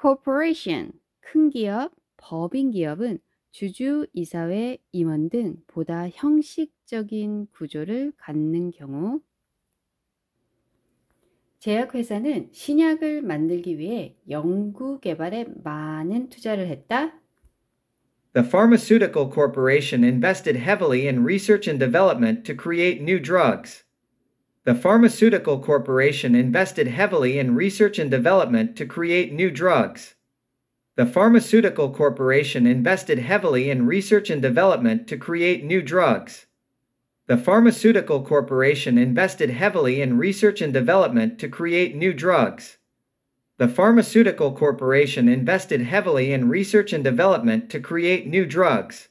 corporation, 큰 기업, 법인 기업은 주주, 이사회, 임원 등 보다 형식적인 구조를 갖는 경우 제약회사는 신약을 만들기 위해 연구 개발에 많은 투자를 했다. The pharmaceutical corporation invested heavily in research and development to create new drugs. the pharmaceutical corporation invested heavily in research and development to create new drugs. The pharmaceutical corporation invested heavily in research and development to create new drugs. The pharmaceutical corporation invested heavily in research and development to create new drugs. The pharmaceutical corporation invested heavily in research and development to create new drugs.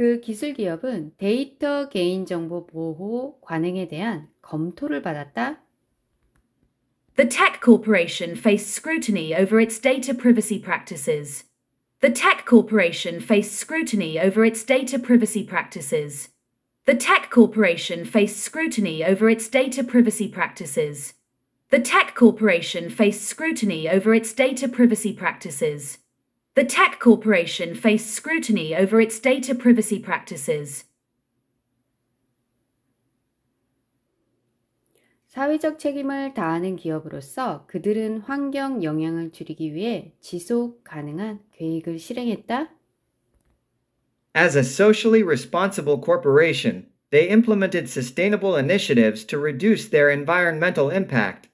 그 기술 기업은 데이터 개인정보 보호 관행에 대한 검토를 받았다. The tech corporation faced scrutiny over its data privacy practices. The tech corporation faced scrutiny over its data privacy practices. The tech corporation faced scrutiny over its data privacy practices. The tech corporation faced scrutiny over its data privacy practices. The tech corporation faced scrutiny over its data privacy practices. 사회적 책임을 다하는 기업으로서 그들은 환경 영향을 줄이기 위해 지속 가능한 계획을 실행했다. As a socially responsible corporation, they implemented sustainable initiatives to reduce their environmental impact.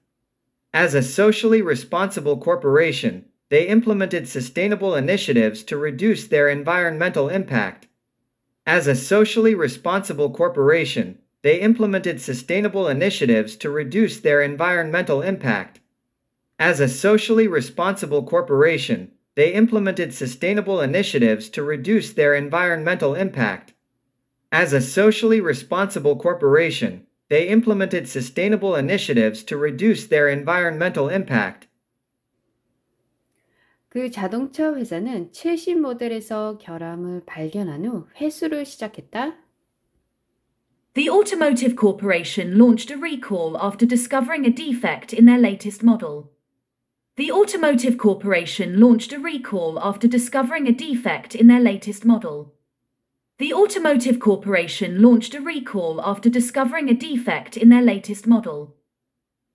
As a socially responsible corporation, they implemented sustainable initiatives to reduce their environmental impact. As a socially responsible corporation, they implemented sustainable initiatives to reduce their environmental impact. As a socially responsible corporation, they implemented sustainable initiatives to reduce their environmental impact. As a socially responsible corporation, they implemented sustainable initiatives to reduce their environmental impact. 그 자동차 회사는 70 모델에서 결함을 발견한 후 회수를 시작했다. The Automotive Corporation launched a recall after discovering a defect in their latest model. The Automotive Corporation launched a recall after discovering a defect in their latest model. The Automotive Corporation launched a recall after discovering a defect in their latest model.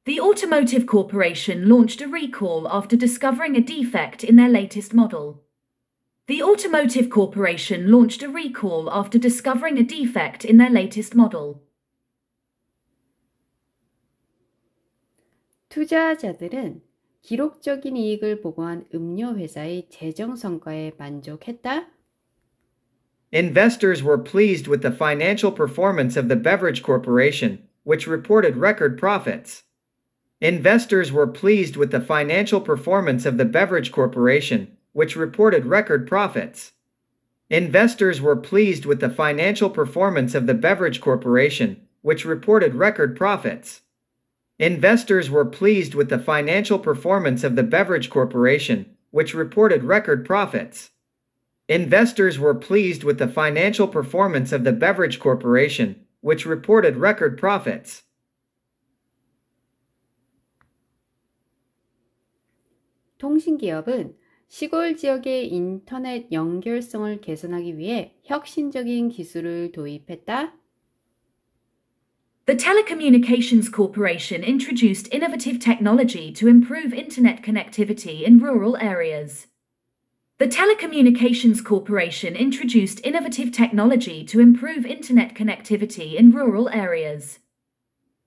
The Automotive Corporation launched a recall after discovering a defect in their latest model. The Automotive Corporation launched a recall after discovering a defect in their latest model. 투자자들은 기록적인 이익을 보고한 음료 회사의 재정 성과에 만족했다. Investors were pleased with the financial performance of the beverage corporation, which reported record profits. Investors were pleased with the financial performance of the Beverage Corporation, which reported record profits. Investors were pleased with the financial performance of the Beverage Corporation, which reported record profits. Investors were pleased with the financial performance of the Beverage Corporation, which reported record profits. Investors were pleased with the financial performance of the Beverage Corporation, which reported record profits. 통신기업은 시골 지역의 인터넷 연결성을 개선하기 위해 혁신적인 기술을 도입했다. The Telecommunications Corporation introduced innovative technology to improve internet connectivity in rural areas. The Telecommunications Corporation introduced innovative technology to improve internet connectivity in rural areas.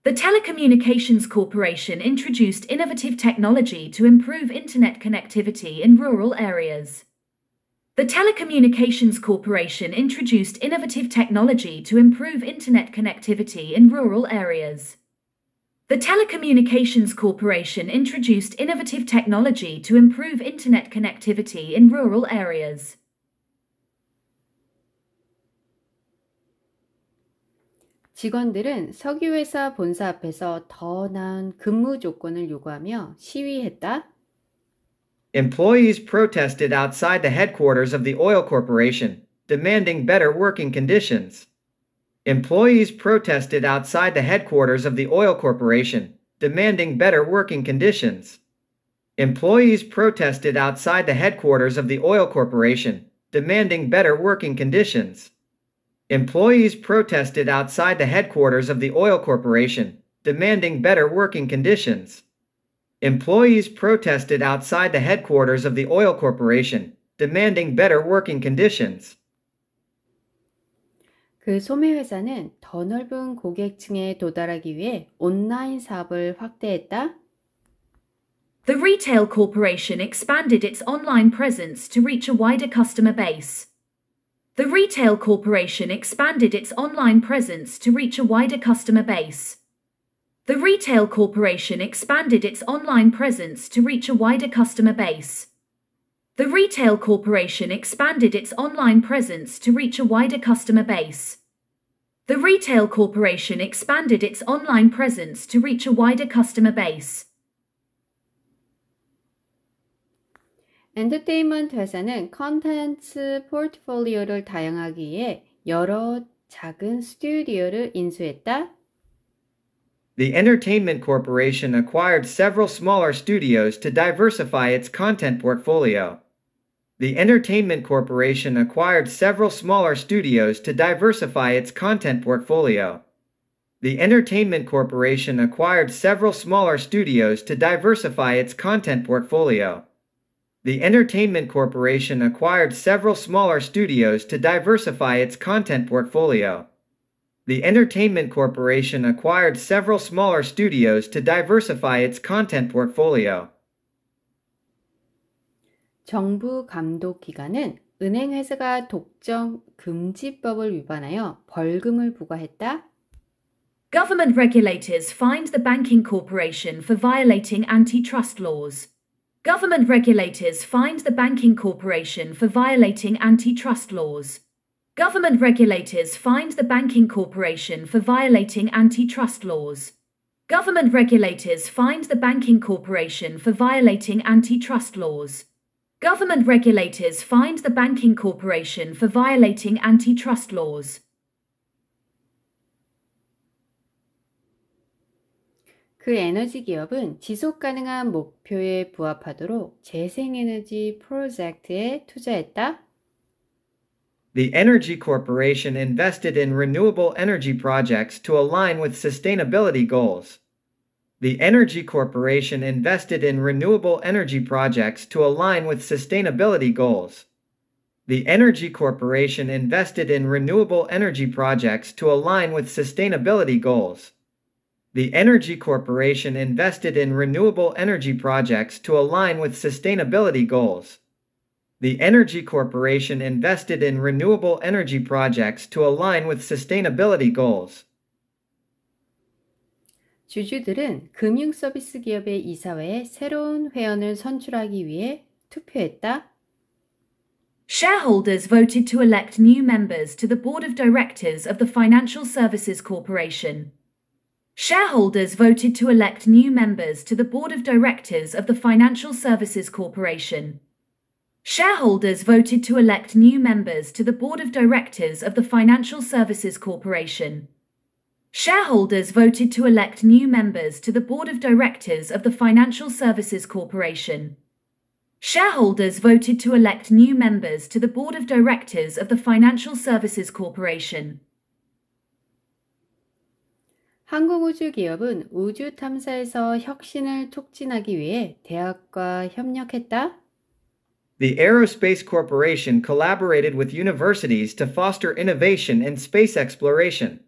The Telecommunications Corporation introduced innovative technology to improve internet connectivity in rural areas. The Telecommunications Corporation introduced innovative technology to improve internet connectivity in rural areas. The Telecommunications Corporation introduced innovative technology to improve internet connectivity in rural areas. 직원들은 석유회사 본사 앞에서 더 나은 근무 조건을 요구하며 시위했다. Employees protested outside the headquarters of the oil corporation, demanding better working conditions. Employees protested outside the headquarters of the oil corporation, demanding better working conditions. Employees protested outside the headquarters of the oil corporation, demanding better working conditions. Employees protested outside the headquarters of the oil corporation, demanding better working conditions. Employees protested outside the headquarters of the oil corporation, demanding better working conditions. 그 소매회사는 더 넓은 고객층에 도달하기 위해 온라인 사업을 확대했다. The retail corporation expanded its online presence to reach a wider customer base. The retail corporation expanded its online presence to reach a wider customer base. The retail corporation expanded its online presence to reach a wider customer base. The retail corporation expanded its online presence to reach a wider customer base. The retail corporation expanded its online presence to reach a wider customer base. 엔터테인먼트 회사는 컨텐츠 포트폴리오를 다양하기 위해 여러 작은 스튜디오를 인수했다. The Entertainment Corporation acquired several smaller studios to diversify its content portfolio. The Entertainment Corporation acquired several smaller studios to diversify its content portfolio. The Entertainment Corporation acquired several smaller studios to diversify its content portfolio the Entertainment Corporation acquired several smaller studios to diversify its content portfolio. The Entertainment Corporation acquired several smaller studios to diversify its content portfolio. 정부 감독 기관은 은행 회사가 독점 금지법을 위반하여 벌금을 부과했다. Government regulators fined the banking corporation for violating antitrust laws. Government regulators fined the banking corporation for violating antitrust laws. Government regulators fined the banking corporation for violating antitrust laws. Government regulators fined the banking corporation for violating antitrust laws. Government regulators fined the banking corporation for violating antitrust laws. 그 에너지 기업은 지속 가능한 목표에 부합하도록 재생에너지 프로젝트에 투자했다. The Energy Corporation invested in renewable energy projects to align with sustainability goals. The Energy Corporation invested in renewable energy projects to align with sustainability goals. The Energy Corporation invested in renewable energy projects to align with sustainability goals the Energy Corporation invested in renewable energy projects to align with sustainability goals. The Energy Corporation invested in renewable energy projects to align with sustainability goals. 주주들은 금융 서비스 기업의 이사회에 새로운 회원을 선출하기 위해 투표했다. Shareholders voted to elect new members to the board of directors of the Financial Services Corporation. Shareholders voted to elect new members to the Board of Directors of the Financial Services Corporation. Shareholders voted to elect new members to the Board of Directors of the Financial Services Corporation. Shareholders voted to elect new members to the Board of Directors of the Financial Services Corporation. Shareholders voted to elect new members to the Board of Directors of the Financial Services Corporation. 혁신을 촉진하기 위해 대학과 협력했다. The Aerospace Corporation collaborated with universities to foster innovation in space exploration.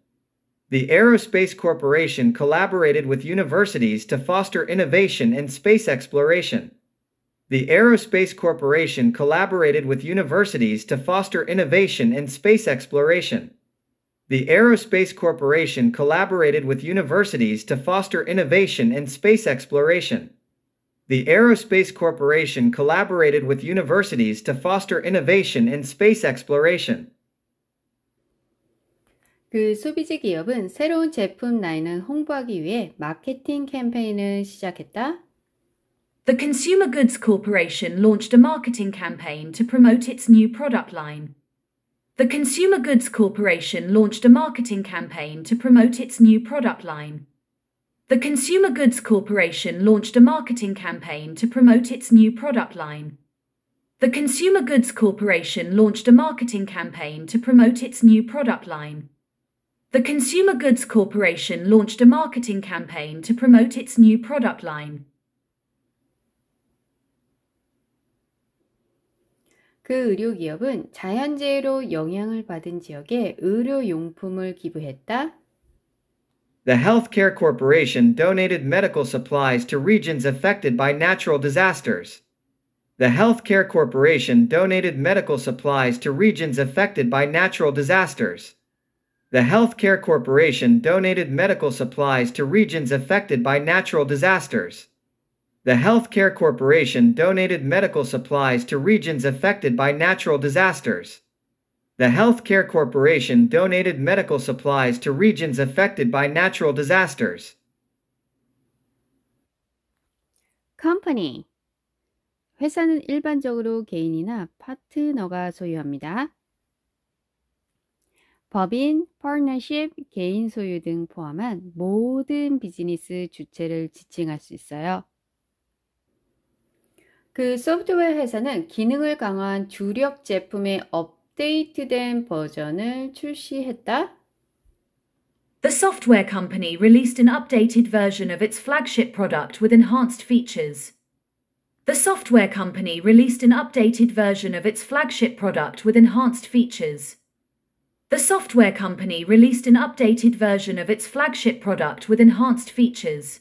The Aerospace Corporation collaborated with universities to foster innovation in space exploration. The Aerospace Corporation collaborated with universities to foster innovation in space exploration. The Aerospace Corporation collaborated with universities to foster innovation in space exploration. The Aerospace Corporation collaborated with universities to foster innovation in space exploration. 그 소비재 기업은 새로운 제품 라인을 홍보하기 위해 마케팅 캠페인을 시작했다. The Consumer Goods Corporation launched a marketing campaign to promote its new product line. The Consumer Goods Corporation launched a marketing campaign to promote its new product line. The Consumer Goods Corporation launched a marketing campaign to promote its new product line. The Consumer Goods Corporation launched a marketing campaign to promote its new product line. The Consumer Goods Corporation launched a marketing campaign to promote its new product line. 그 의료기업은 자연재해로 영향을 받은 지역에 의료용품을 기부했다. The healthcare corporation donated medical supplies to regions affected by natural disasters. The healthcare corporation donated medical supplies to regions affected by natural disasters. The healthcare corporation donated medical supplies to regions affected by natural disasters the Healthcare Corporation donated medical supplies to regions affected by natural disasters. The Healthcare Corporation donated medical supplies to regions affected by natural disasters. Company 회사는 일반적으로 개인이나 파트너가 소유합니다. 법인, 파트너십, 개인 소유 등 포함한 모든 비즈니스 주체를 지칭할 수 있어요. 그 소프트웨어 회사는 기능을 강화한 주력 제품의 업데이트된 버전을 출시했다. The software company released an updated version of its flagship product with enhanced features. The software company released an updated version of its flagship product with enhanced features. The software company released an updated version of its flagship product with enhanced features.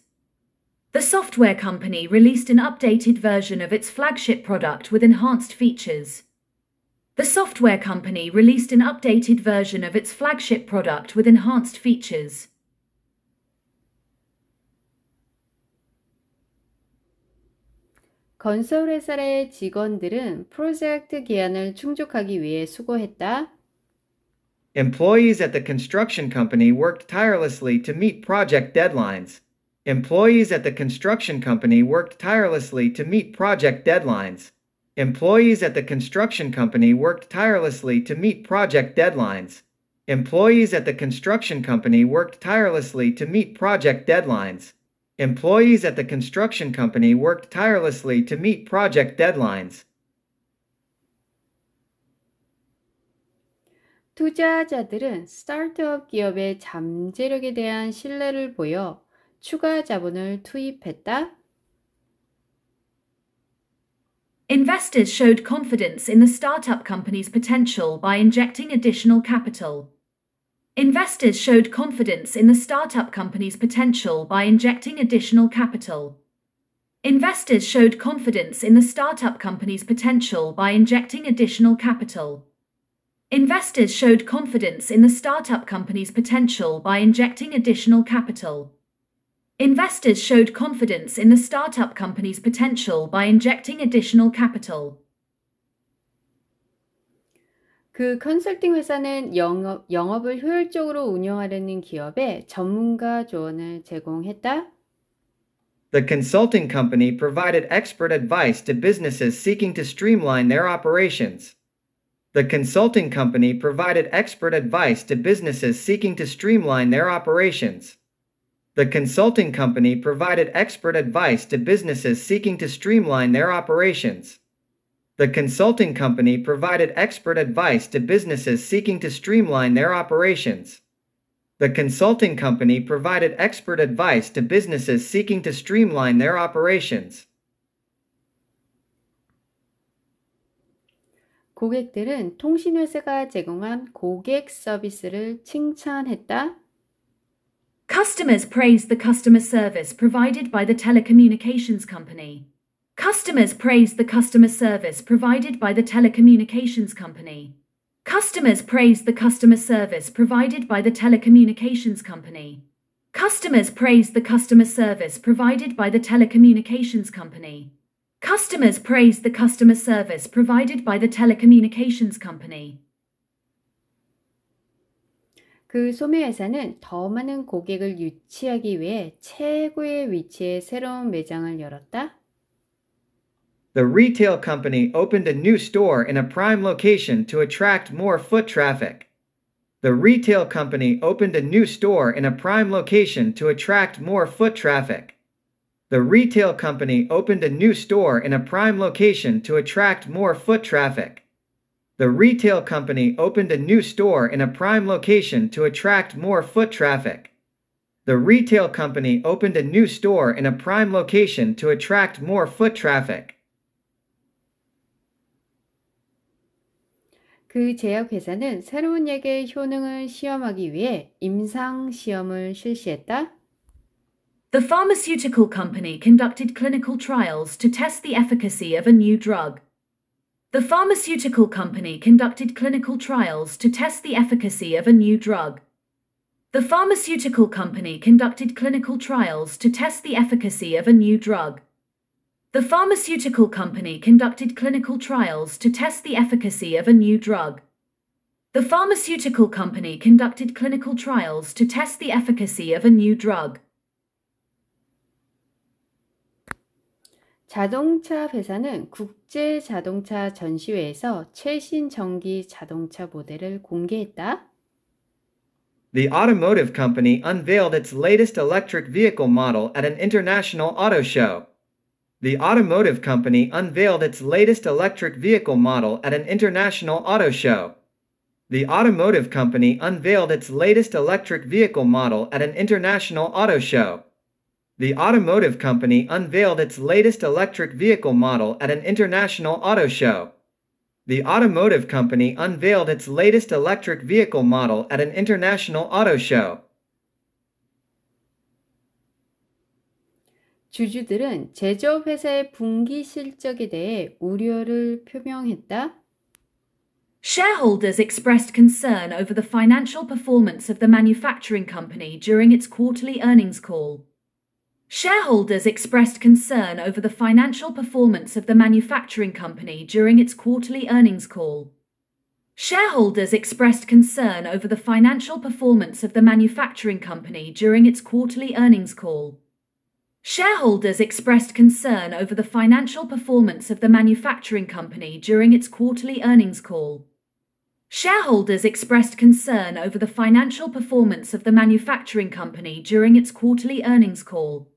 The software company released an updated version of its flagship product with enhanced features. The software company released an updated version of its flagship product with enhanced features. 건설 회사의 직원들은 프로젝트 기한을 충족하기 위해 수고했다. Employees at the construction company worked tirelessly to meet project deadlines. Employees at the construction company worked tirelessly to meet project deadlines. Employees at the construction company worked tirelessly to meet project deadlines. Employees at the construction company worked tirelessly to meet project deadlines. Employees at the construction company worked tirelessly to meet project deadlines. 투자자들은 스타트업 기업의 잠재력에 대한 신뢰를 보여 추가 자본을 투입했다. Investors showed confidence in the startup company's potential by injecting additional capital. Investors showed confidence in the startup company's potential by injecting additional capital. Investors showed confidence in the startup company's potential by injecting additional capital. Investors showed confidence in the startup company's potential by injecting additional capital. Investors showed confidence in the startup company's potential by injecting additional capital. 그 컨설팅 회사는 영업, 영업을 효율적으로 운영하려는 기업에 전문가 조언을 제공했다. The consulting company provided expert advice to businesses seeking to streamline their operations. The consulting company provided expert advice to businesses seeking to streamline their operations. The consulting company provided expert advice to businesses seeking to streamline their operations. The consulting company provided expert advice to businesses seeking to streamline their operations. The consulting company provided expert advice to businesses seeking to streamline their operations. 고객들은 통신회사가 제공한 고객 서비스를 칭찬했다, Customers praised the customer service provided by the telecommunications company. Customers praised the customer service provided by the telecommunications company. Customers praised the customer service provided by the telecommunications company. Customers praised the customer service provided by the telecommunications company. Customers praised the customer service provided by the telecommunications company. 그 소매회사는 더 많은 고객을 유치하기 위해 최고의 위치에 새로운 매장을 열었다. The retail company opened a new store in a prime location to attract more foot traffic. The retail company opened a new store in a prime location to attract more foot traffic. The retail company opened a new store in a prime location to attract more foot traffic. The retail company opened a new store in a prime location to attract more foot traffic. The retail company opened a new store in a prime location to attract more foot traffic. 그 제약회사는 새로운 약의 효능을 시험하기 위해 임상 시험을 실시했다. The pharmaceutical company conducted clinical trials to test the efficacy of a new drug. The pharmaceutical company conducted clinical trials to test the efficacy of a new drug. The pharmaceutical company conducted clinical trials to test the efficacy of a new drug. The pharmaceutical company conducted clinical trials to test the efficacy of a new drug. The pharmaceutical company conducted clinical trials to test the efficacy of a new drug. 자동차 회사는 국제 자동차 전시회에서 최신 전기 자동차 모델을 공개했다. The automotive company unveiled its latest electric vehicle model at an international auto show. The automotive company unveiled its latest electric vehicle model at an international auto show. The automotive company unveiled its latest electric vehicle model at an international auto show the automotive company unveiled its latest electric vehicle model at an international auto show. The automotive company unveiled its latest electric vehicle model at an international auto show. 주주들은 제조회사의 분기 실적에 대해 우려를 표명했다. Shareholders expressed concern over the financial performance of the manufacturing company during its quarterly earnings call. Shareholders expressed concern over the financial performance of the manufacturing company during its quarterly earnings call. Shareholders expressed concern over the financial performance of the manufacturing company during its quarterly earnings call. Shareholders expressed concern over the financial performance of the manufacturing company during its quarterly earnings call. Shareholders expressed concern over the financial performance of the manufacturing company during its quarterly earnings call.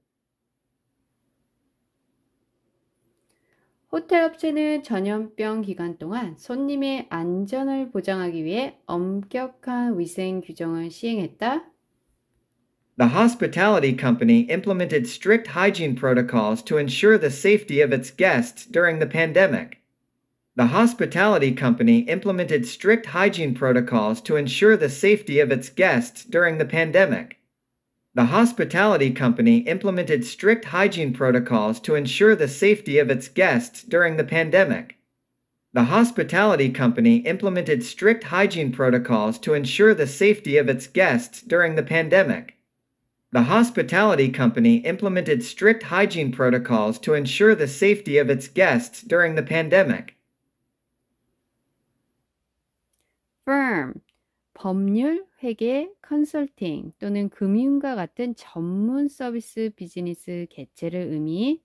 호텔 업체는 전염병 기간 동안 손님의 안전을 보장하기 위해 엄격한 위생 규정을 시행했다. The hospitality company implemented strict hygiene protocols to ensure the safety of its guests during the pandemic. The hospitality company implemented strict hygiene protocols to ensure the safety of its guests during the pandemic. The hospitality company implemented strict hygiene protocols to ensure the safety of its guests during the pandemic. The hospitality company implemented strict hygiene protocols to ensure the safety of its guests during the pandemic. The hospitality company implemented strict hygiene protocols to ensure the safety of its guests during the pandemic. Firm. 법률 회계, 컨설팅 또는 금융과 같은 전문 서비스 비즈니스 개체를 의미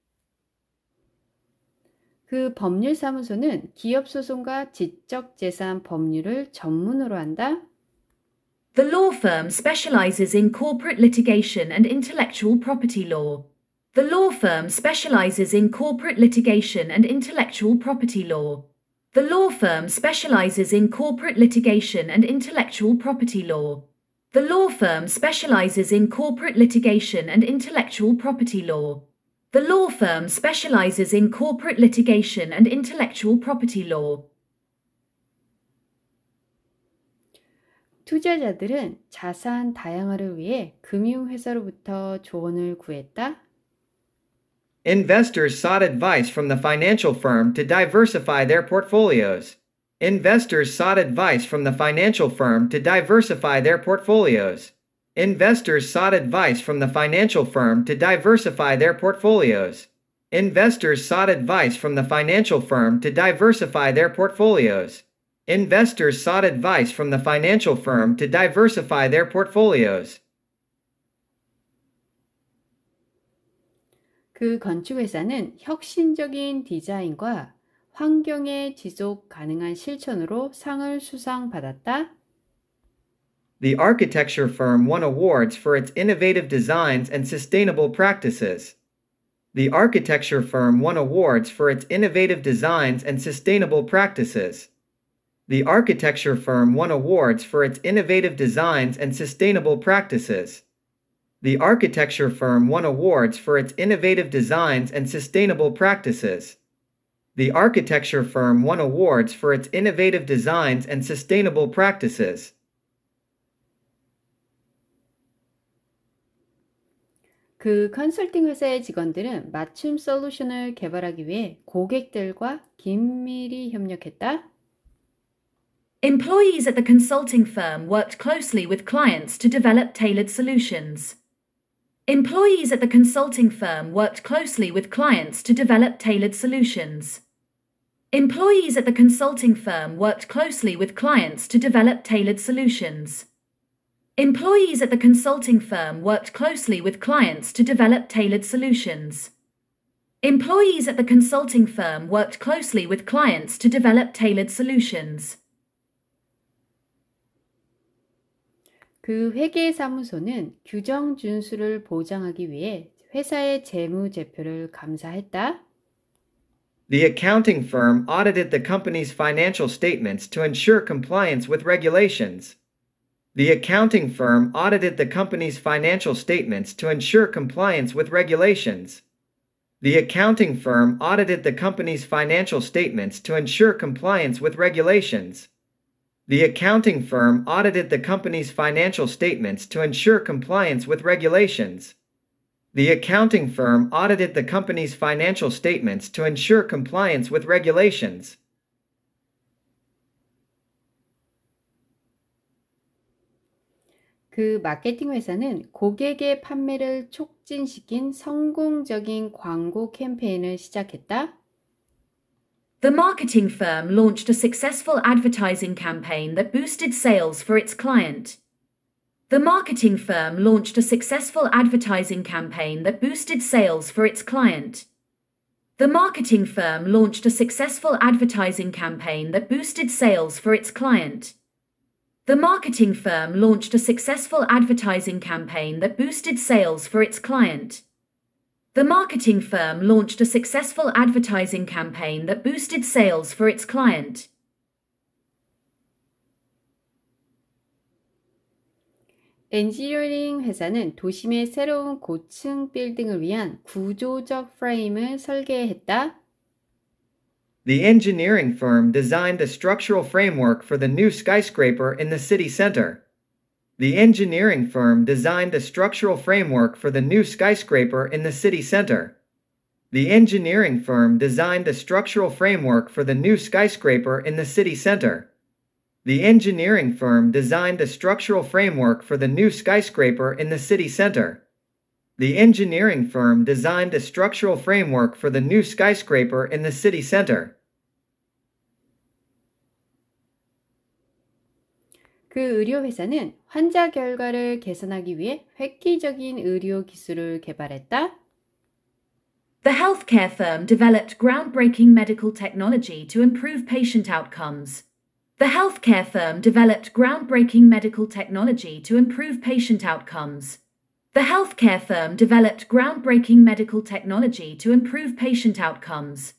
그 법률사무소는 기업소송과 지적재산 법률을 전문으로 한다. The law firm specializes in corporate litigation and intellectual property law. The law firm specializes in corporate litigation and intellectual property law. The law firm specializes in corporate litigation and intellectual property law. The law firm specializes in corporate litigation and intellectual property law. The law firm specializes in corporate litigation and intellectual property law. 투자자들은 자산 다양화를 위해 금융회사로부터 조언을 구했다 Investors sought advice from the financial firm to diversify their portfolios. Investors sought advice from the financial firm to diversify their portfolios. Investors sought advice from the financial firm to diversify their portfolios. Investors sought advice from the financial firm to diversify their portfolios. Investors sought advice from the financial firm to diversify their portfolios. 그 건축회사는 혁신적인 디자인과 환경의 지속 가능한 실천으로 상을 수상받았다. The architecture firm won awards for its innovative designs and sustainable practices. The architecture firm won awards for its innovative designs and sustainable practices. The architecture firm won awards for its innovative designs and sustainable practices the architecture firm won awards for its innovative designs and sustainable practices. The architecture firm won awards for its innovative designs and sustainable practices. Employees at the consulting firm worked closely with clients to develop tailored solutions. Employees at the consulting firm worked closely with clients to develop tailored solutions. Employees at the consulting firm worked closely with clients to develop tailored solutions. Employees at the consulting firm worked closely with clients to develop tailored solutions. Employees at the consulting firm worked closely with clients to develop tailored solutions. 그 회계사무소는 규정 준수를 보장하기 위해 회사의 재무 제표를 감사했다. The accounting firm audited the company's financial statements to ensure compliance with regulations. The accounting firm audited the company's financial statements to ensure compliance with regulations. The accounting firm audited the company's financial statements to ensure compliance with regulations. The accounting firm audited the company's financial statements to ensure compliance with regulations. The accounting firm audited the company's financial statements to ensure compliance with regulations. 그 마케팅 회사는 고객의 판매를 촉진시킨 성공적인 광고 캠페인을 시작했다. The marketing firm launched a successful advertising campaign that boosted sales for its client. The marketing firm launched a successful advertising campaign that boosted sales for its client. The marketing firm launched a successful advertising campaign that boosted sales for its client. The marketing firm launched a successful advertising campaign that boosted sales for its client. The marketing firm launched a successful advertising campaign that boosted sales for its client. engineering 회사는 도심의 새로운 고층 빌딩을 위한 구조적 프레임을 설계했다. The engineering firm designed the structural framework for the new skyscraper in the city center. The engineering firm designed the structural framework for the new skyscraper in the city center. The engineering firm designed the structural framework for the new skyscraper in the city center. The engineering firm designed the structural framework for the new skyscraper in the city center. The engineering firm designed the structural framework for the new skyscraper in the city center. 그 의료회사는 환자 결과를 개선하기 위해 획기적인 의료 기술을 개발했다. The healthcare firm developed groundbreaking medical technology to improve patient outcomes. The healthcare firm developed groundbreaking medical technology to improve patient outcomes. The healthcare firm developed groundbreaking medical technology to improve patient outcomes.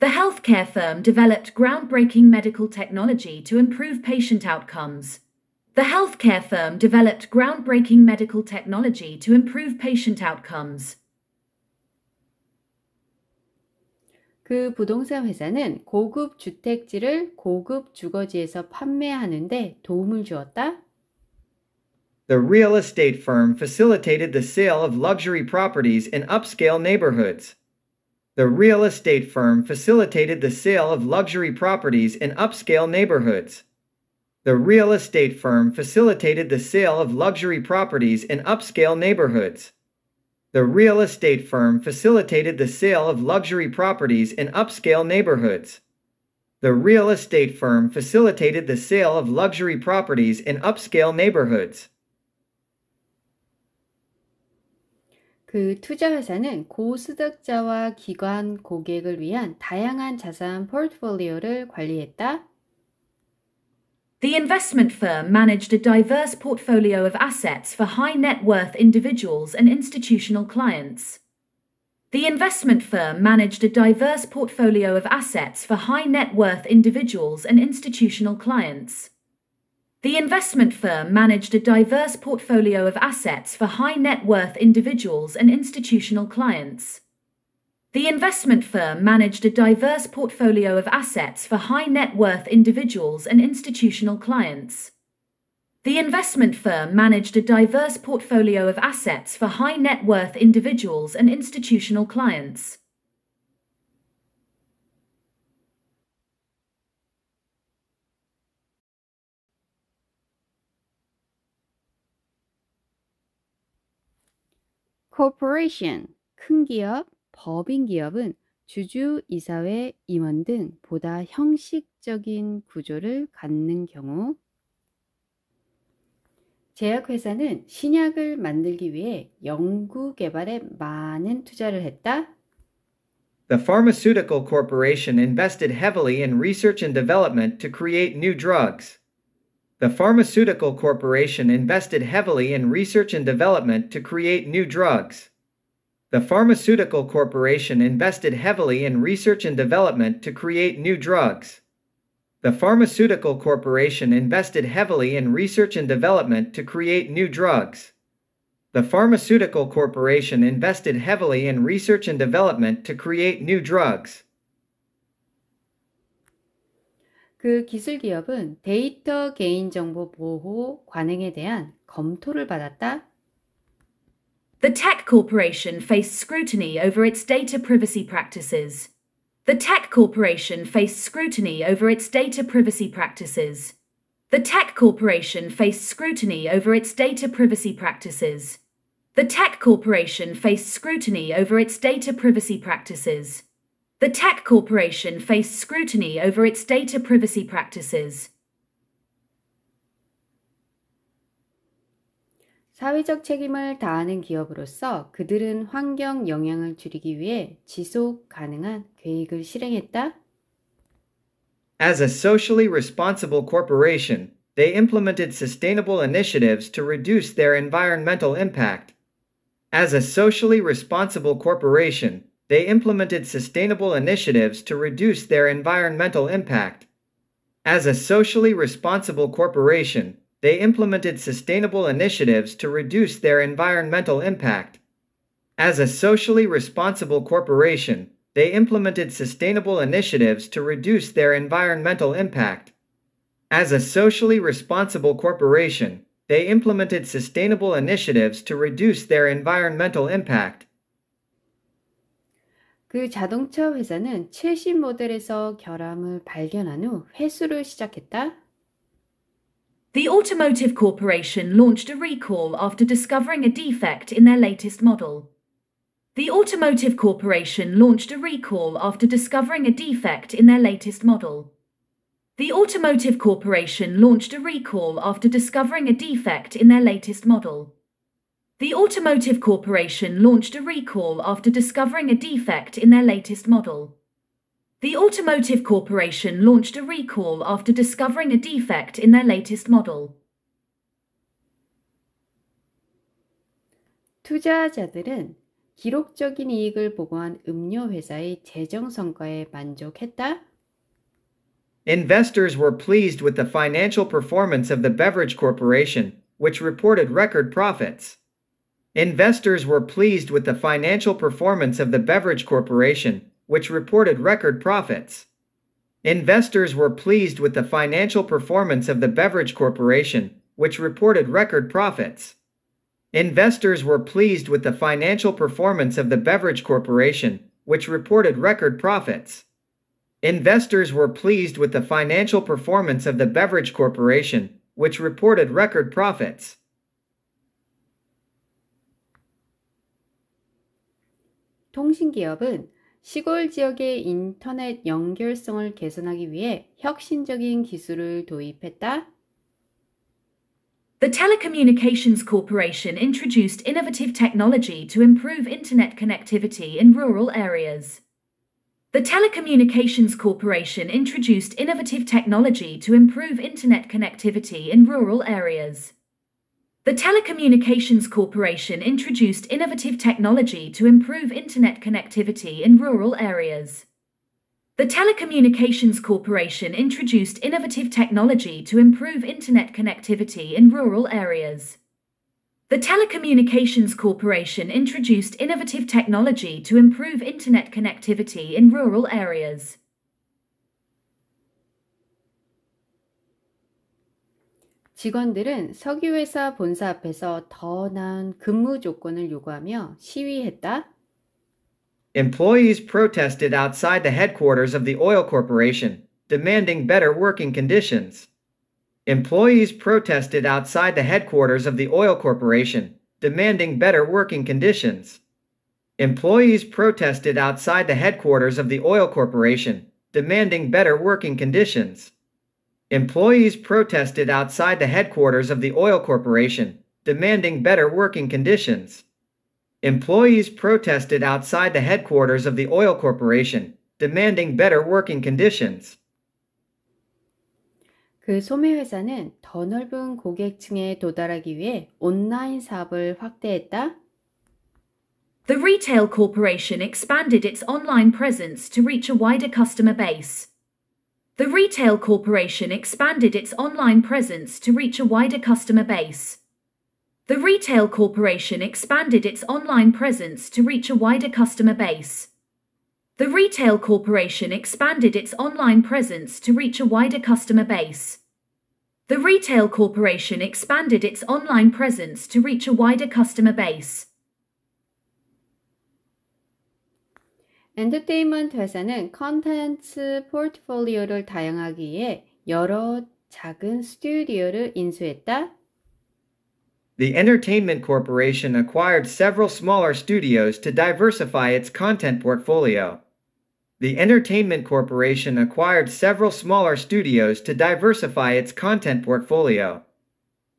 The healthcare firm developed groundbreaking medical technology to improve patient outcomes. The healthcare firm developed groundbreaking medical technology to improve patient outcomes. 그 부동산 회사는 고급 주택지를 고급 주거지에서 판매하는데 도움을 주었다. The real estate firm facilitated the sale of luxury properties in upscale neighborhoods. The real estate firm facilitated the sale of luxury properties in upscale neighborhoods the real estate firm facilitated the sale of luxury properties in upscale neighborhoods. The real estate firm facilitated the sale of luxury properties in upscale neighborhoods. The real estate firm facilitated the sale of luxury properties in upscale neighborhoods. 그 투자회사는 고수득자와 기관 고객을 위한 다양한 자산 포트폴리오를 관리했다. The investment firm managed a diverse portfolio of assets for high net worth individuals and institutional clients. The investment firm managed a diverse portfolio of assets for high net worth individuals and institutional clients. The investment firm managed a diverse portfolio of assets for high net worth individuals and institutional clients. The investment firm managed a diverse portfolio of assets for high net worth individuals and institutional clients. The investment firm managed a diverse portfolio of assets for high net worth individuals and institutional clients. corporation, 큰 기업, 법인 기업은 주주, 이사회, 임원 등 보다 형식적인 구조를 갖는 경우 제약회사는 신약을 만들기 위해 연구 개발에 많은 투자를 했다. The pharmaceutical corporation invested heavily in research and development to create new drugs. The pharmaceutical corporation invested heavily in research and development to create new drugs. the pharmaceutical corporation invested heavily in research and development to create new drugs. The pharmaceutical corporation invested heavily in research and development to create new drugs. The pharmaceutical corporation invested heavily in research and development to create new drugs. 그 기술 기업은 데이터 정보 보호 관행에 대한 검토를 받았다 the Tech Corporation faced scrutiny over its data privacy practices. The Tech Corporation faced scrutiny over its data privacy practices. The Tech Corporation faced scrutiny over its data privacy practices. The Tech Corporation faced scrutiny over its data privacy practices. The Tech Corporation faced scrutiny over its data privacy practices. 사회적 책임을 다하는 기업으로서 그들은 환경 영향을 줄이기 위해 지속 가능한 계획을 실행했다. As a socially responsible corporation, they implemented sustainable initiatives to reduce their environmental impact. As a socially responsible corporation, they implemented sustainable initiatives to reduce their environmental impact. As a socially responsible corporation, they implemented sustainable initiatives to reduce their environmental impact. As a socially responsible corporation, they implemented sustainable initiatives to reduce their environmental impact. As a socially responsible corporation, they implemented sustainable initiatives to reduce their environmental impact. 그 자동차 회사는 70 모델에서 결함을 발견한 후 회수를 시작했다. The Automotive Corporation launched a recall after discovering a defect in their latest model. The Automotive Corporation launched a recall after discovering a defect in their latest model. The Automotive Corporation launched a recall after discovering a defect in their latest model. The Automotive Corporation launched a recall after discovering a defect in their latest model. The Automotive Corporation launched a recall after discovering a defect in their latest model. 투자자들은 기록적인 이익을 보고한 음료 회사의 재정 성과에 만족했다. Investors were pleased with the financial performance of the beverage corporation, which reported record profits. Investors were pleased with the financial performance of the beverage corporation, which reported record profits. Investors were pleased with the financial performance of the Beverage Corporation, which reported record profits. Investors were pleased with the financial performance of the Beverage Corporation, which reported record profits. Investors were pleased with the financial performance of the Beverage Corporation, which reported record profits. 시골 지역의 인터넷 연결성을 개선하기 위해 혁신적인 기술을 도입했다. The Telecommunications Corporation introduced innovative technology to improve internet connectivity in rural areas. The Telecommunications Corporation introduced innovative technology to improve internet connectivity in rural areas. The Telecommunications Corporation introduced innovative technology to improve internet connectivity in rural areas. The Telecommunications Corporation introduced innovative technology to improve internet connectivity in rural areas. The Telecommunications Corporation introduced innovative technology to improve internet connectivity in rural areas. 직원들은 석유회사 본사 앞에서 더 나은 근무 조건을 요구하며 시위했다. Employees protested outside the headquarters of the oil corporation, demanding better working conditions. Employees protested outside the headquarters of the oil corporation, demanding better working conditions. Employees protested outside the headquarters of the oil corporation, demanding better working conditions. Employees protested outside the headquarters of the oil corporation, demanding better working conditions. Employees protested outside the headquarters of the oil corporation, demanding better working conditions. 그 소매회사는 더 넓은 고객층에 도달하기 위해 온라인 사업을 확대했다. The retail corporation expanded its online presence to reach a wider customer base. The retail corporation expanded its online presence to reach a wider customer base. The retail corporation expanded its online presence to reach a wider customer base. The retail corporation expanded its online presence to reach a wider customer base. The retail corporation expanded its online presence to reach a wider customer base. 엔터테인먼트 회사는 컨텐츠 포트폴리오를 다양하기 위해 여러 작은 스튜디오를 인수했다. The Entertainment Corporation acquired several smaller studios to diversify its content portfolio. The Entertainment Corporation acquired several smaller studios to diversify its content portfolio.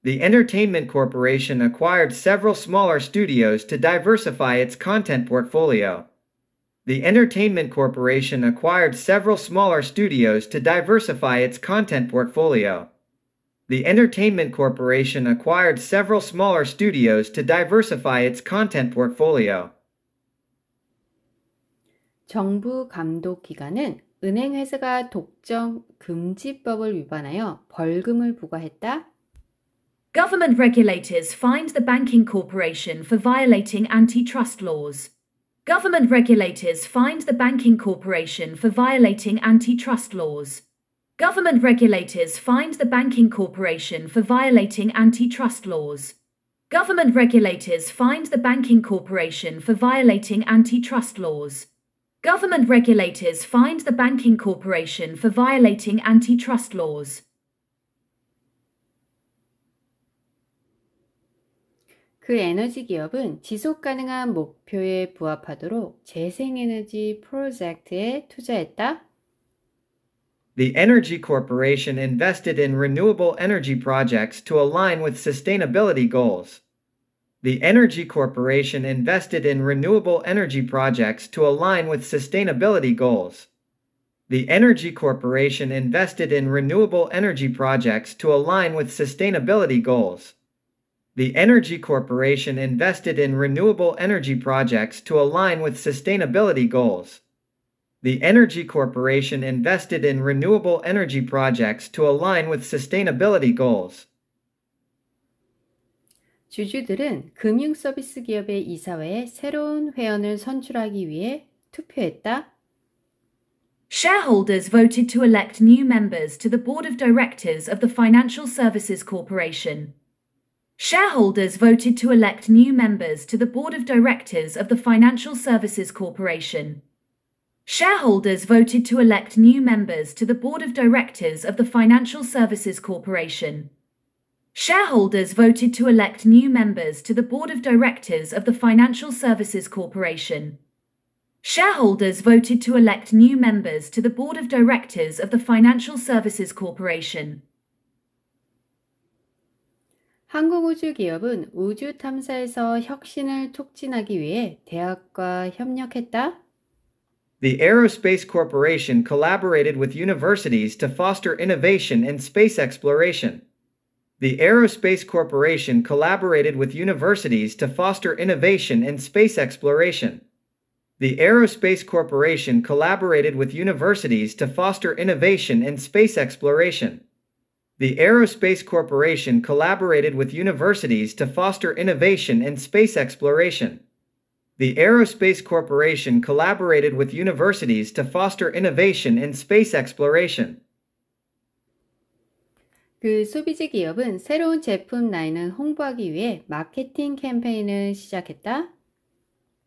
The Entertainment Corporation acquired several smaller studios to diversify its content portfolio the Entertainment Corporation acquired several smaller studios to diversify its content portfolio. The Entertainment Corporation acquired several smaller studios to diversify its content portfolio. 정부 감독 기관은 은행 회사가 독점 금지법을 위반하여 벌금을 부과했다. Government regulators fined the banking corporation for violating antitrust laws. Government regulators fined the banking corporation for violating antitrust laws. Government regulators fined the banking corporation for violating antitrust laws. Government regulators fined the banking corporation for violating antitrust laws. Government regulators fined the banking corporation for violating antitrust laws. 그 에너지 기업은 지속 가능한 목표에 부합하도록 재생에너지 프로젝트에 투자했다. The Energy Corporation invested in renewable energy projects to align with sustainability goals. The Energy Corporation invested in renewable energy projects to align with sustainability goals. The Energy Corporation invested in renewable energy projects to align with sustainability goals the Energy Corporation invested in renewable energy projects to align with sustainability goals. The Energy Corporation invested in renewable energy projects to align with sustainability goals. 주주들은 금융 서비스 기업의 이사회에 새로운 회원을 선출하기 위해 투표했다. Shareholders voted to elect new members to the board of directors of the Financial Services Corporation. Shareholders voted to elect new members to the Board of Directors of the Financial Services Corporation. Shareholders voted to elect new members to the Board of Directors of the Financial Services Corporation. Shareholders voted to elect new members to the Board of Directors of the Financial Services Corporation. Shareholders voted to elect new members to the Board of Directors of the Financial Services Corporation. 한국우주기업은 혁신을 촉진하기 위해 대학과 협력했다. The Aerospace Corporation collaborated with universities to foster innovation in space exploration. The Aerospace Corporation collaborated with universities to foster innovation in space exploration. The Aerospace Corporation collaborated with universities to foster innovation in space exploration. The Aerospace Corporation collaborated with universities to foster innovation in space exploration. The Aerospace Corporation collaborated with universities to foster innovation in space exploration. 그 소비재 기업은 새로운 제품 라인을 홍보하기 위해 마케팅 캠페인을 시작했다.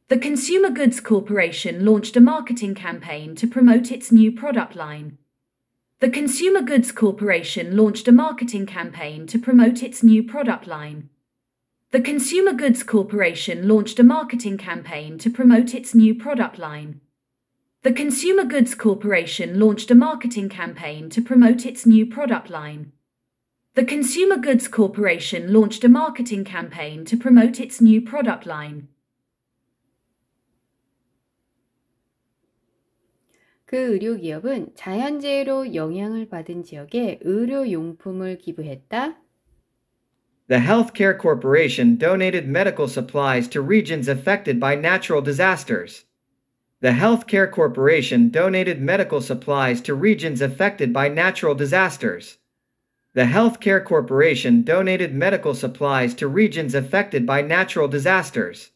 The Consumer Goods Corporation launched a marketing campaign to promote its new product line. The Consumer Goods Corporation launched a marketing campaign to promote its new product line. The Consumer Goods Corporation launched a marketing campaign to promote its new product line. The Consumer Goods Corporation launched a marketing campaign to promote its new product line. The Consumer Goods Corporation launched a marketing campaign to promote its new product line. 그 의료기업은 자연재해로 영향을 받은 지역에 의료용품을 기부했다. The healthcare corporation donated medical supplies to regions affected by natural disasters. The healthcare corporation donated medical supplies to regions affected by natural disasters. The healthcare corporation donated medical supplies to regions affected by natural disasters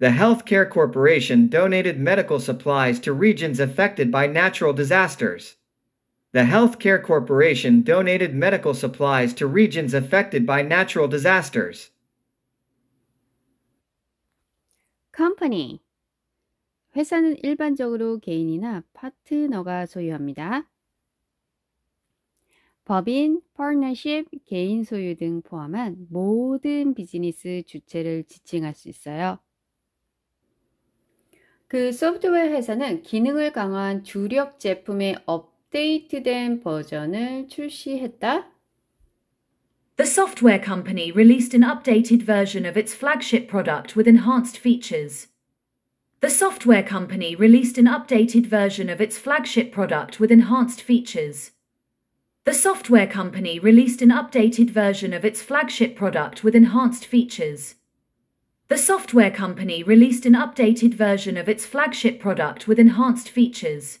the Healthcare Corporation donated medical supplies to regions affected by natural disasters. The Healthcare Corporation donated medical supplies to regions affected by natural disasters. Company 회사는 일반적으로 개인이나 파트너가 소유합니다. 법인, 파트너십, 개인 소유 등 포함한 모든 비즈니스 주체를 지칭할 수 있어요. 그 소프트웨어 회사는 기능을 강화한 주력 제품의 업데이트된 버전을 출시했다. The software company released an updated version of its flagship product with enhanced features. The software company released an updated version of its flagship product with enhanced features. The software company released an updated version of its flagship product with enhanced features. The software company released an updated version of its flagship product with enhanced features.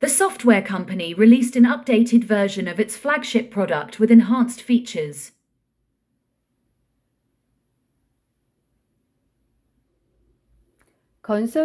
The software company released an updated version of its flagship product with enhanced features. 건설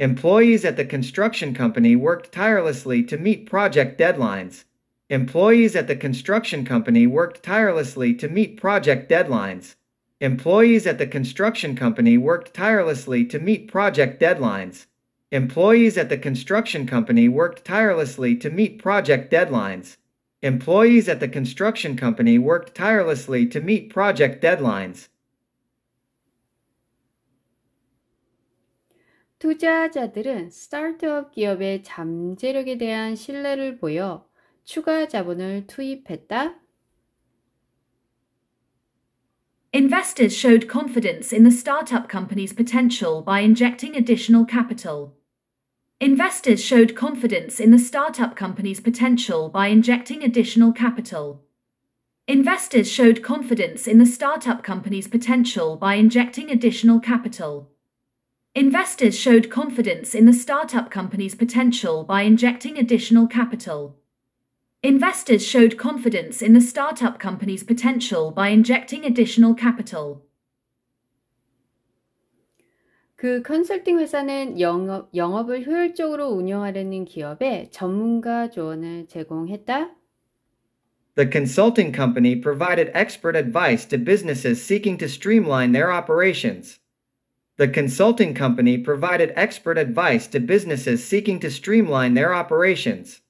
Employees at the construction company worked tirelessly to meet project deadlines. Employees at the construction company worked tirelessly to meet project deadlines. Employees at the construction company worked tirelessly to meet project deadlines. Employees at the construction company worked tirelessly to meet project deadlines. Employees at the construction company worked tirelessly to meet project deadlines. 투자자들은 스타트업 기업의 잠재력에 대한 신뢰를 보여 추가 자본을 투입했다. Investors showed confidence in the startup company's potential by injecting additional capital. Investors showed confidence in the startup company's potential by injecting additional capital. Investors showed confidence in the startup company's potential by injecting additional capital. Investors showed confidence in the startup company's potential by injecting additional capital. Investors showed confidence in the startup company's potential by injecting additional capital. 그 컨설팅 회사는 영업, 영업을 효율적으로 운영하려는 기업에 전문가 조언을 제공했다. The consulting company provided expert advice to businesses seeking to streamline their operations. The consulting company provided expert advice to businesses seeking to streamline their operations.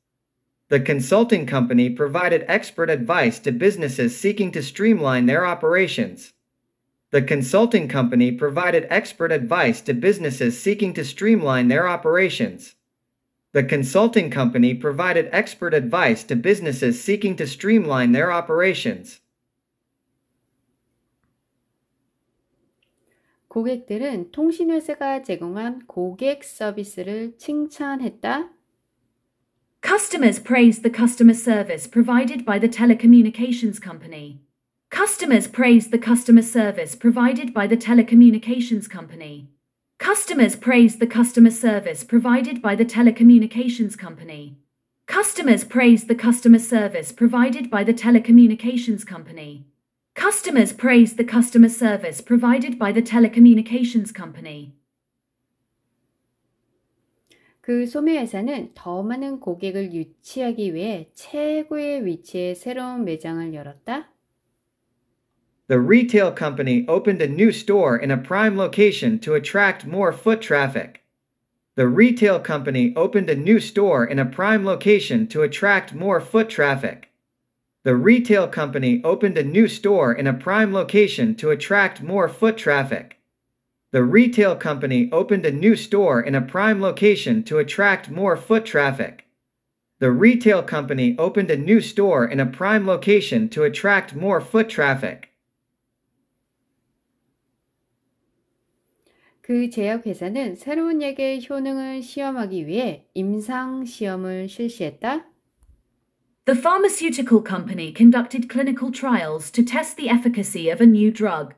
The consulting company provided expert advice to businesses seeking to streamline their operations. The consulting company provided expert advice to businesses seeking to streamline their operations. The consulting company provided expert advice to businesses seeking to streamline their operations. 고객들은 통신회사가 제공한 고객 서비스를 칭찬했다, Customers praised the customer service provided by the telecommunications company. Customers praised the customer service provided by the telecommunications company. Customers praised the customer service provided by the telecommunications company. Customers praised the customer service provided by the telecommunications company. Customers praised the customer service provided by the telecommunications company. 그 소매회사는 더 많은 고객을 유치하기 위해 최고의 위치에 새로운 매장을 열었다. The retail company opened a new store in a prime location to attract more foot traffic. The retail company opened a new store in a prime location to attract more foot traffic. The retail company opened a new store in a prime location to attract more foot traffic. The retail company opened a new store in a prime location to attract more foot traffic. The retail company opened a new store in a prime location to attract more foot traffic. 그 제약회사는 새로운 약의 효능을 시험하기 위해 임상 시험을 실시했다. The pharmaceutical company conducted clinical trials to test the efficacy of a new drug.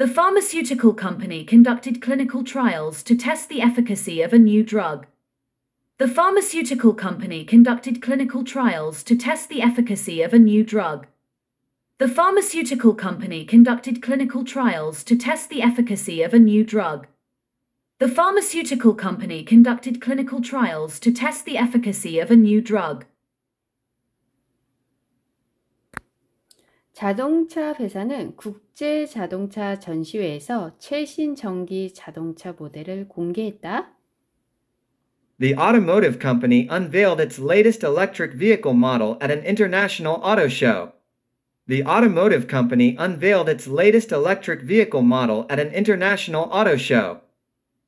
The pharmaceutical company conducted clinical trials to test the efficacy of a new drug. The pharmaceutical company conducted clinical trials to test the efficacy of a new drug. The pharmaceutical company conducted clinical trials to test the efficacy of a new drug. The pharmaceutical company conducted clinical trials to test the efficacy of a new drug. 자동차 회사는 국제 자동차 전시회에서 최신 전기 자동차 모델을 공개했다. The automotive company unveiled its latest electric vehicle model at an international auto show. The automotive company unveiled its latest electric vehicle model at an international auto show.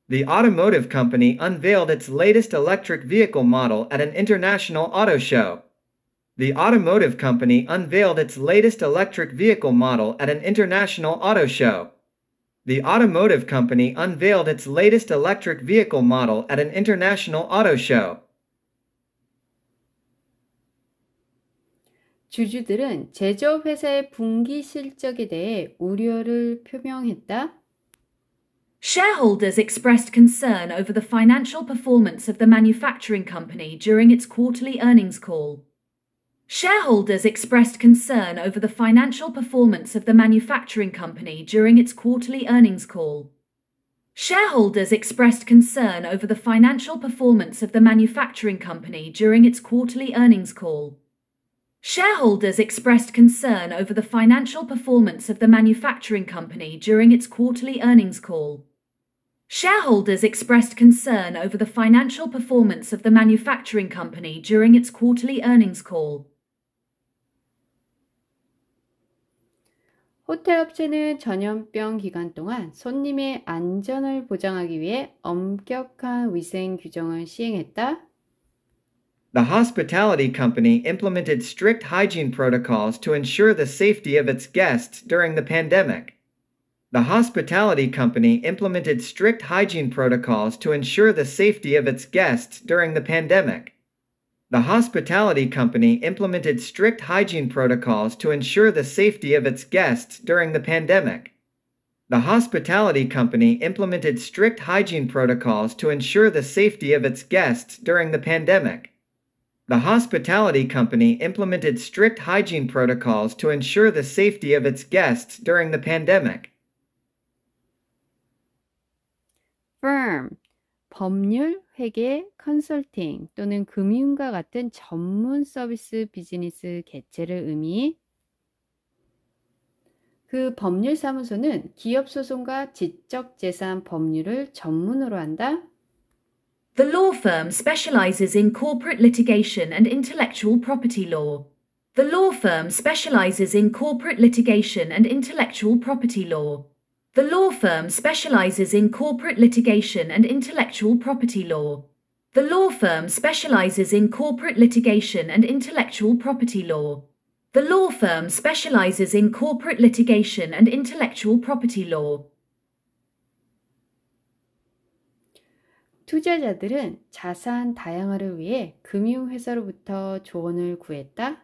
The automotive company unveiled its latest electric vehicle model at an international auto show the automotive company unveiled its latest electric vehicle model at an international auto show. The automotive company unveiled its latest electric vehicle model at an international auto show. 주주들은 제조회사의 분기 실적에 대해 우려를 표명했다. Shareholders expressed concern over the financial performance of the manufacturing company during its quarterly earnings call. Shareholders expressed concern over the financial performance of the manufacturing company during its quarterly earnings call. Shareholders expressed concern over the financial performance of the manufacturing company during its quarterly earnings call. Shareholders expressed concern over the financial performance of the manufacturing company during its quarterly earnings call. Shareholders expressed concern over the financial performance of the manufacturing company during its quarterly earnings call. 호텔 업체는 전염병 기간 동안 손님의 안전을 보장하기 위해 엄격한 위생 규정을 시행했다. The hospitality company implemented strict hygiene protocols to ensure the safety of its guests during the pandemic. The hospitality company implemented strict hygiene protocols to ensure the safety of its guests during the pandemic the hospitality company implemented strict hygiene protocols to ensure the safety of its guests during the pandemic. The hospitality company implemented strict hygiene protocols to ensure the safety of its guests during the pandemic. The hospitality company implemented strict hygiene protocols to ensure the safety of its guests during the pandemic. Firm. 법률 회계, 컨설팅 또는 금융과 같은 전문 서비스 비즈니스 개체를 의미 그 법률사무소는 기업소송과 지적재산 법률을 전문으로 한다. The law firm specializes in corporate litigation and intellectual property law. The law firm specializes in corporate litigation and intellectual property law. The law firm specializes in corporate litigation and intellectual property law. The law firm specializes in corporate litigation and intellectual property law. The law firm specializes in corporate litigation and intellectual property law. 투자자들은 자산 다양화를 위해 금융회사로부터 조언을 구했다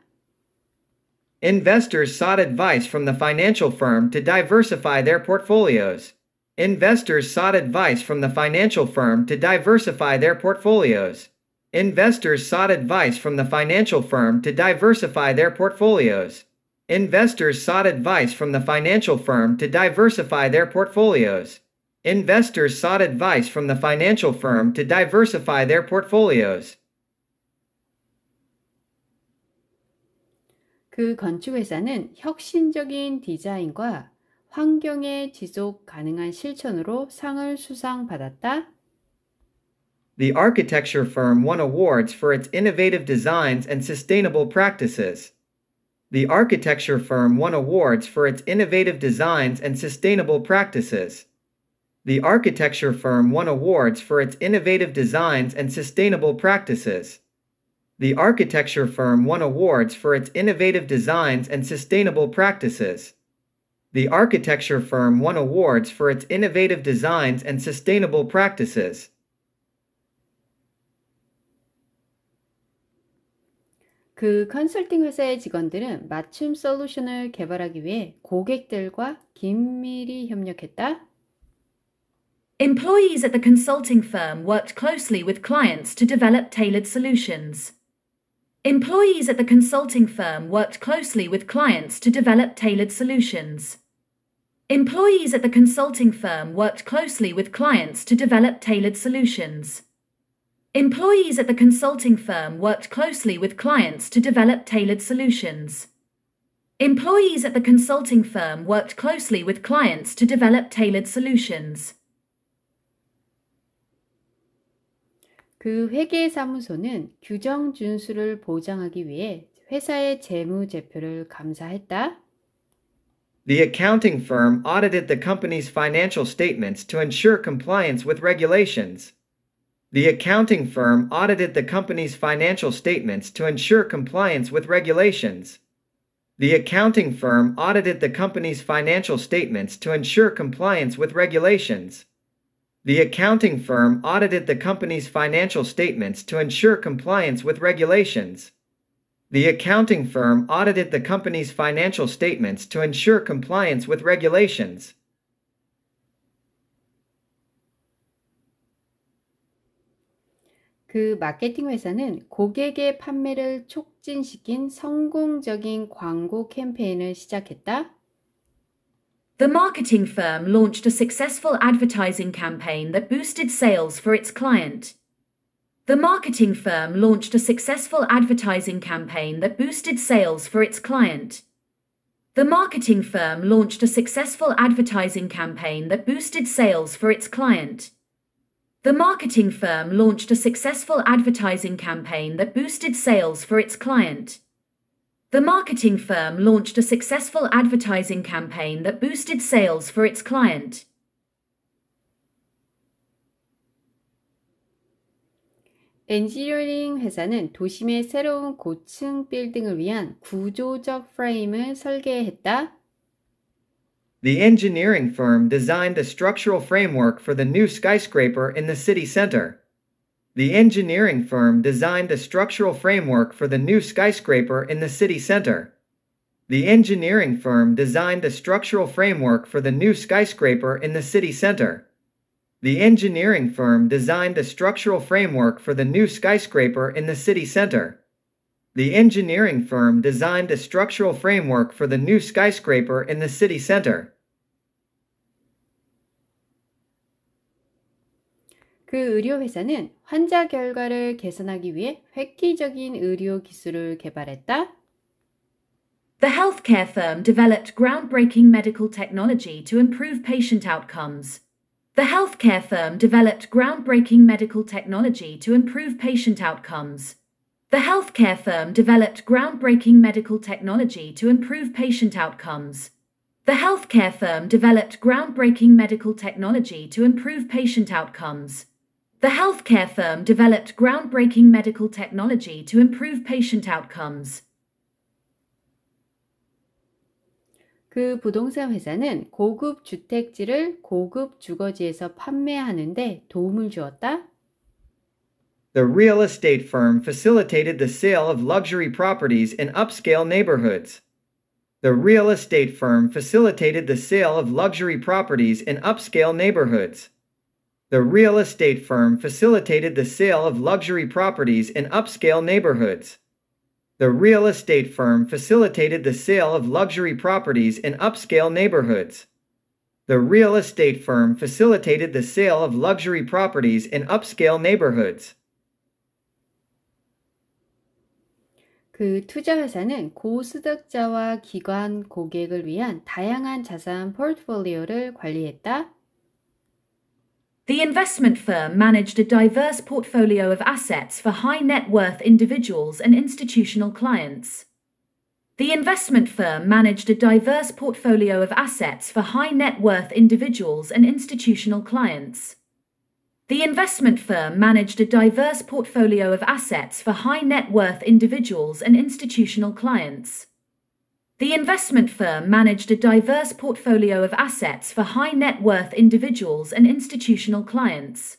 Investors sought advice from the financial firm to diversify their portfolios. Investors sought advice from the financial firm to diversify their portfolios. Investors sought advice from the financial firm to diversify their portfolios. Investors sought advice from the financial firm to diversify their portfolios. Investors sought advice from the financial firm to diversify their portfolios. 그 건축회사는 혁신적인 디자인과 환경의 지속 가능한 실천으로 상을 수상받았다. The architecture firm won awards for its innovative designs and sustainable practices. The architecture firm won awards for its innovative designs and sustainable practices. The architecture firm won awards for its innovative designs and sustainable practices the architecture firm won awards for its innovative designs and sustainable practices. The architecture firm won awards for its innovative designs and sustainable practices. Employees at the consulting firm worked closely with clients to develop tailored solutions. Employees at the consulting firm worked closely with clients to develop tailored solutions. Employees at the consulting firm worked closely with clients to develop tailored solutions. Employees at the consulting firm worked closely with clients to develop tailored solutions. Employees at the consulting firm worked closely with clients to develop tailored solutions. 그 회계사무소는 규정 준수를 보장하기 위해 회사의 재무 제표를 감사했다. The accounting firm audited the company's financial statements to ensure compliance with regulations. The accounting firm audited the company's financial statements to ensure compliance with regulations. The accounting firm audited the company's financial statements to ensure compliance with regulations. The accounting firm audited the company's financial statements to ensure compliance with regulations. The accounting firm audited the company's financial statements to ensure compliance with regulations. 그 마케팅 회사는 고객의 판매를 촉진시킨 성공적인 광고 캠페인을 시작했다. The marketing firm launched a successful advertising campaign that boosted sales for its client. The marketing firm launched a successful advertising campaign that boosted sales for its client. The marketing firm launched a successful advertising campaign that boosted sales for its client. The marketing firm launched a successful advertising campaign that boosted sales for its client. The marketing firm launched a successful advertising campaign that boosted sales for its client. engineering 회사는 도심의 새로운 고층 빌딩을 위한 구조적 프레임을 설계했다. The engineering firm designed the structural framework for the new skyscraper in the city center. The engineering firm designed the structural framework for the new skyscraper in the city center. The engineering firm designed the structural framework for the new skyscraper in the city center. The engineering firm designed the structural framework for the new skyscraper in the city center. The engineering firm designed the structural framework for the new skyscraper in the city center. 그 의료회사는 환자 결과를 개선하기 위해 획기적인 의료 기술을 개발했다. The healthcare firm developed groundbreaking medical technology to improve patient outcomes. The healthcare firm developed groundbreaking medical technology to improve patient outcomes. The healthcare firm developed groundbreaking medical technology to improve patient outcomes. The healthcare firm developed groundbreaking medical technology to improve patient outcomes. The healthcare firm developed groundbreaking medical technology to improve patient outcomes. 그 부동산 회사는 고급 주택지를 고급 주거지에서 판매하는데 도움을 주었다. The real estate firm facilitated the sale of luxury properties in upscale neighborhoods. The real estate firm facilitated the sale of luxury properties in upscale neighborhoods the real estate firm facilitated the sale of luxury properties in upscale neighborhoods. The real estate firm facilitated the sale of luxury properties in upscale neighborhoods. The real estate firm facilitated the sale of luxury properties in upscale neighborhoods. 그 투자회사는 고수득자와 기관 고객을 위한 다양한 자산 포트폴리오를 관리했다. The investment firm managed a diverse portfolio of assets for high net worth individuals and institutional clients. The investment firm managed a diverse portfolio of assets for high net worth individuals and institutional clients. The investment firm managed a diverse portfolio of assets for high net worth individuals and institutional clients. The investment firm managed a diverse portfolio of assets for high net worth individuals and institutional clients.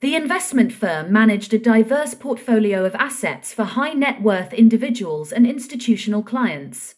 The investment firm managed a diverse portfolio of assets for high net worth individuals and institutional clients.